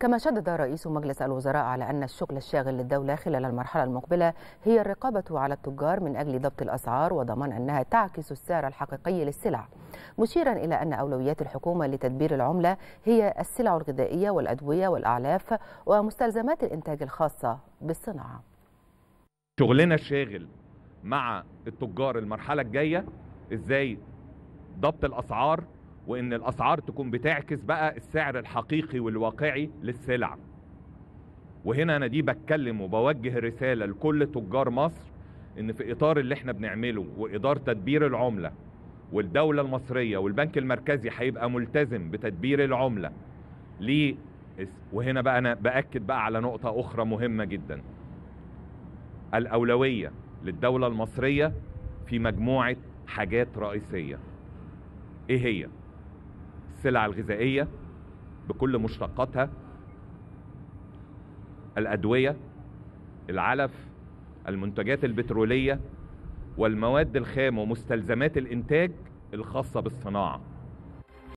كما شدد رئيس مجلس الوزراء على أن الشغل الشاغل للدولة خلال المرحلة المقبلة هي الرقابة على التجار من أجل ضبط الأسعار وضمان أنها تعكس السعر الحقيقي للسلع مشيرا إلى أن أولويات الحكومة لتدبير العملة هي السلع الغذائية والأدوية والأعلاف ومستلزمات الإنتاج الخاصة بالصناعة شغلنا الشاغل مع التجار المرحلة الجاية ازاي ضبط الأسعار وان الاسعار تكون بتعكس بقى السعر الحقيقي والواقعي للسلع وهنا انا دي بتكلم وبوجه رساله لكل تجار مصر ان في اطار اللي احنا بنعمله وادار تدبير العمله والدوله المصريه والبنك المركزي هيبقى ملتزم بتدبير العمله ليه وهنا بقى انا باكد بقى على نقطه اخرى مهمه جدا الاولويه للدوله المصريه في مجموعه حاجات رئيسيه ايه هي السلع الغذائيه بكل مشتقاتها الادويه العلف المنتجات البتروليه والمواد الخام ومستلزمات الانتاج الخاصه بالصناعه